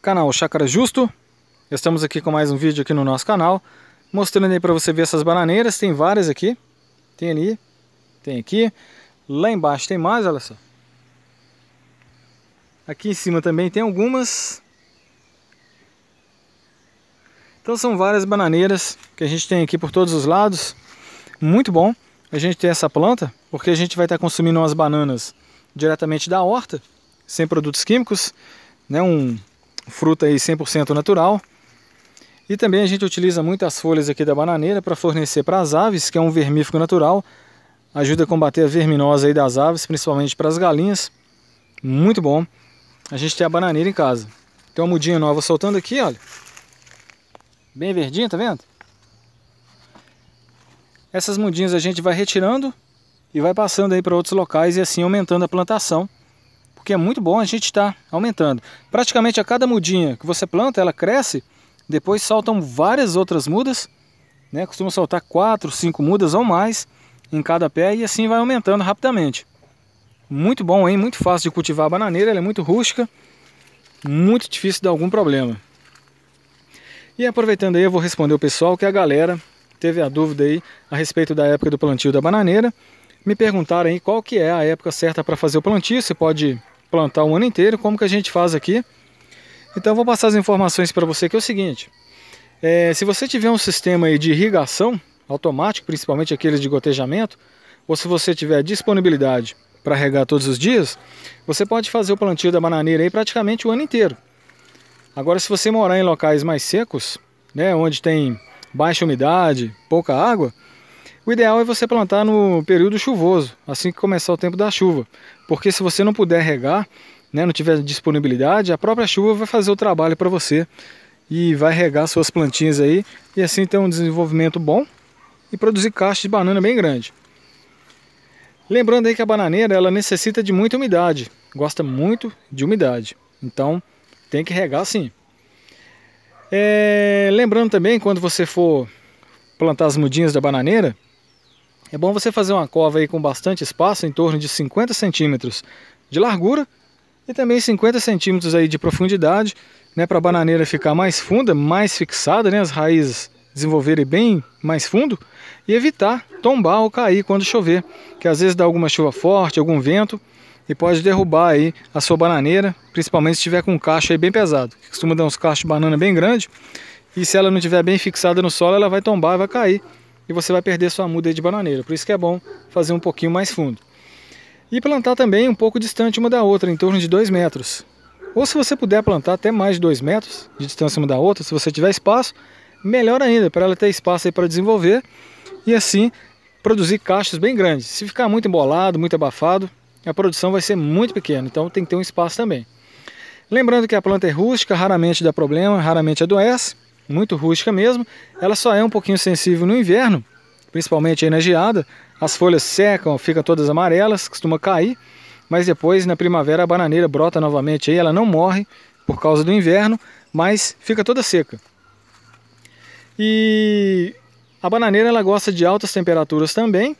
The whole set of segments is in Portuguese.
canal Chácara Justo. Estamos aqui com mais um vídeo aqui no nosso canal, mostrando aí para você ver essas bananeiras, tem várias aqui. Tem ali, tem aqui. Lá embaixo tem mais, olha só. Aqui em cima também tem algumas. Então são várias bananeiras que a gente tem aqui por todos os lados. Muito bom a gente ter essa planta, porque a gente vai estar consumindo umas bananas diretamente da horta, sem produtos químicos, né? Um fruta aí 100% natural. E também a gente utiliza muitas folhas aqui da bananeira para fornecer para as aves, que é um vermífugo natural. Ajuda a combater a verminose aí das aves, principalmente para as galinhas. Muito bom. A gente tem a bananeira em casa. Tem uma mudinha nova soltando aqui, olha. Bem verdinha, tá vendo? Essas mudinhas a gente vai retirando e vai passando aí para outros locais e assim aumentando a plantação porque é muito bom a gente estar tá aumentando. Praticamente a cada mudinha que você planta, ela cresce, depois soltam várias outras mudas, né? Costuma soltar quatro, cinco mudas ou mais em cada pé e assim vai aumentando rapidamente. Muito bom, hein? Muito fácil de cultivar a bananeira, ela é muito rústica, muito difícil de dar algum problema. E aproveitando aí, eu vou responder o pessoal que a galera teve a dúvida aí a respeito da época do plantio da bananeira. Me perguntaram aí qual que é a época certa para fazer o plantio, se pode plantar o ano inteiro, como que a gente faz aqui. Então eu vou passar as informações para você que é o seguinte. É, se você tiver um sistema de irrigação automático, principalmente aqueles de gotejamento, ou se você tiver disponibilidade para regar todos os dias, você pode fazer o plantio da bananeira aí praticamente o ano inteiro. Agora, se você morar em locais mais secos, né, onde tem baixa umidade, pouca água, o ideal é você plantar no período chuvoso, assim que começar o tempo da chuva, porque se você não puder regar, né, não tiver disponibilidade, a própria chuva vai fazer o trabalho para você e vai regar suas plantinhas aí e assim ter um desenvolvimento bom e produzir caixa de banana bem grande. Lembrando aí que a bananeira ela necessita de muita umidade, gosta muito de umidade, então tem que regar sim. É, lembrando também quando você for plantar as mudinhas da bananeira, é bom você fazer uma cova aí com bastante espaço, em torno de 50 centímetros de largura e também 50 centímetros aí de profundidade, né, para a bananeira ficar mais funda, mais fixada, né, as raízes desenvolverem bem mais fundo e evitar tombar ou cair quando chover, que às vezes dá alguma chuva forte, algum vento e pode derrubar aí a sua bananeira, principalmente se tiver com um cacho aí bem pesado, que costuma dar uns cachos de banana bem grande e se ela não estiver bem fixada no solo, ela vai tombar, e vai cair e você vai perder sua muda de bananeira. Por isso que é bom fazer um pouquinho mais fundo. E plantar também um pouco distante uma da outra, em torno de 2 metros. Ou se você puder plantar até mais de 2 metros de distância uma da outra, se você tiver espaço, melhor ainda, para ela ter espaço aí para desenvolver e assim produzir cachos bem grandes. Se ficar muito embolado, muito abafado, a produção vai ser muito pequena, então tem que ter um espaço também. Lembrando que a planta é rústica, raramente dá problema, raramente adoece muito rústica mesmo. Ela só é um pouquinho sensível no inverno, principalmente aí na geada. As folhas secam, ficam todas amarelas, costuma cair, mas depois na primavera a bananeira brota novamente aí, ela não morre por causa do inverno, mas fica toda seca. E a bananeira ela gosta de altas temperaturas também,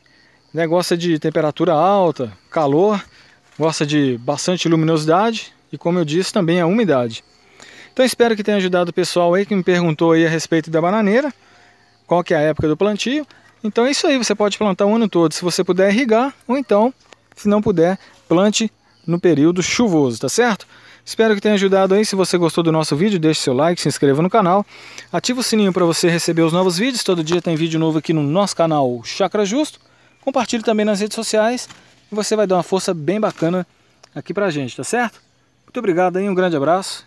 né? gosta de temperatura alta, calor, gosta de bastante luminosidade e como eu disse também a umidade. Então espero que tenha ajudado o pessoal aí que me perguntou aí a respeito da bananeira, qual que é a época do plantio. Então é isso aí, você pode plantar o ano todo, se você puder irrigar, ou então, se não puder, plante no período chuvoso, tá certo? Espero que tenha ajudado aí. Se você gostou do nosso vídeo, deixe seu like, se inscreva no canal. Ativa o sininho para você receber os novos vídeos. Todo dia tem vídeo novo aqui no nosso canal Chakra Justo. Compartilhe também nas redes sociais. E você vai dar uma força bem bacana aqui pra gente, tá certo? Muito obrigado aí, um grande abraço